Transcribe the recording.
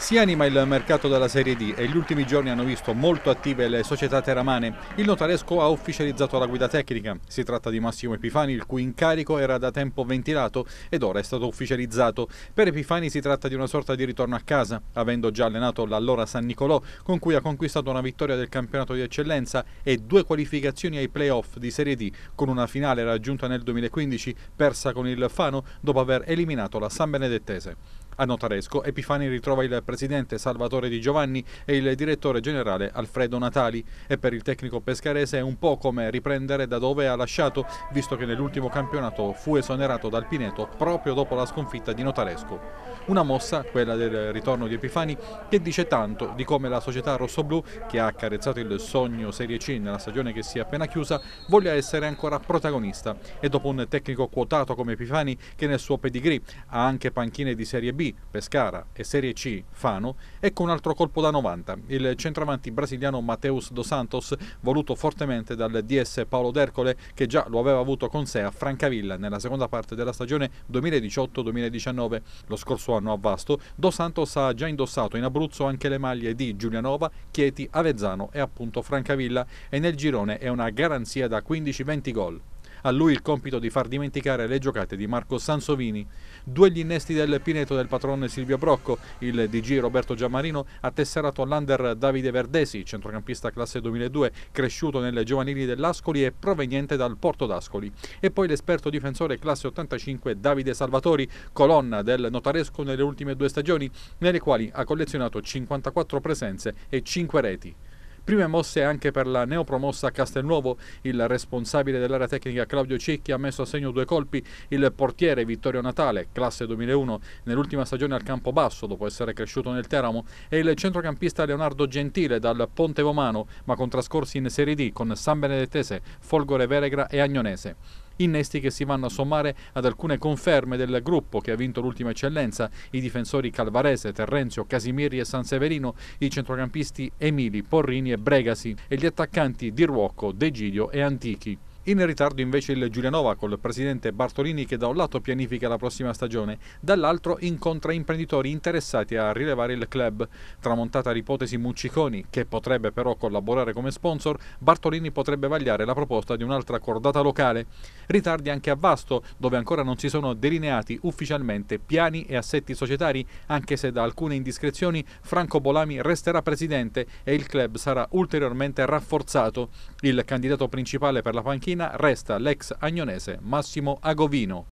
Si anima il mercato della Serie D e gli ultimi giorni hanno visto molto attive le società teramane. Il notaresco ha ufficializzato la guida tecnica. Si tratta di Massimo Epifani, il cui incarico era da tempo ventilato ed ora è stato ufficializzato. Per Epifani si tratta di una sorta di ritorno a casa, avendo già allenato l'allora San Nicolò, con cui ha conquistato una vittoria del campionato di eccellenza e due qualificazioni ai playoff di Serie D, con una finale raggiunta nel 2015, persa con il Fano dopo aver eliminato la San Benedettese. A Notaresco, Epifani ritrova il presidente Salvatore Di Giovanni e il direttore generale Alfredo Natali e per il tecnico pescarese è un po' come riprendere da dove ha lasciato, visto che nell'ultimo campionato fu esonerato dal Pineto proprio dopo la sconfitta di Notaresco. Una mossa, quella del ritorno di Epifani, che dice tanto di come la società rossoblù, che ha accarezzato il sogno Serie C nella stagione che si è appena chiusa, voglia essere ancora protagonista e dopo un tecnico quotato come Epifani che nel suo pedigree ha anche panchine di Serie B Pescara e Serie C Fano, ecco un altro colpo da 90. Il centravanti brasiliano Mateus Dos Santos, voluto fortemente dal DS Paolo D'Ercole, che già lo aveva avuto con sé a Francavilla nella seconda parte della stagione 2018-2019. Lo scorso anno a Vasto, Dos Santos ha già indossato in Abruzzo anche le maglie di Giulianova, Chieti, Avezzano e appunto Francavilla e nel girone è una garanzia da 15-20 gol. A lui il compito di far dimenticare le giocate di Marco Sansovini. Due gli innesti del Pineto del patrone Silvio Brocco, il DG Roberto Giammarino ha tesserato all'under Davide Verdesi, centrocampista classe 2002, cresciuto nelle giovanili dell'Ascoli e proveniente dal Porto d'Ascoli. E poi l'esperto difensore classe 85 Davide Salvatori, colonna del notaresco nelle ultime due stagioni, nelle quali ha collezionato 54 presenze e 5 reti. Prime mosse anche per la neopromossa Castelnuovo. Il responsabile dell'area tecnica Claudio Cicchi ha messo a segno due colpi. Il portiere Vittorio Natale, classe 2001, nell'ultima stagione al campo basso dopo essere cresciuto nel Teramo, e il centrocampista Leonardo Gentile dal Ponte Vomano, ma con trascorsi in Serie D con San Benedettese, Folgore Veregra e Agnonese innesti che si vanno a sommare ad alcune conferme del gruppo che ha vinto l'ultima eccellenza, i difensori Calvarese, Terrenzio, Casimiri e San Severino, i centrocampisti Emili, Porrini e Bregasi e gli attaccanti Di Ruocco, De Giglio e Antichi. In ritardo invece il Giulianova col presidente Bartolini che da un lato pianifica la prossima stagione, dall'altro incontra imprenditori interessati a rilevare il club. Tramontata l'ipotesi Mucciconi, che potrebbe però collaborare come sponsor, Bartolini potrebbe vagliare la proposta di un'altra cordata locale. Ritardi anche a Vasto, dove ancora non si sono delineati ufficialmente piani e assetti societari, anche se da alcune indiscrezioni Franco Bolami resterà presidente e il club sarà ulteriormente rafforzato. Il candidato principale per la panchina Fiorentina resta l'ex agnonese Massimo Agovino.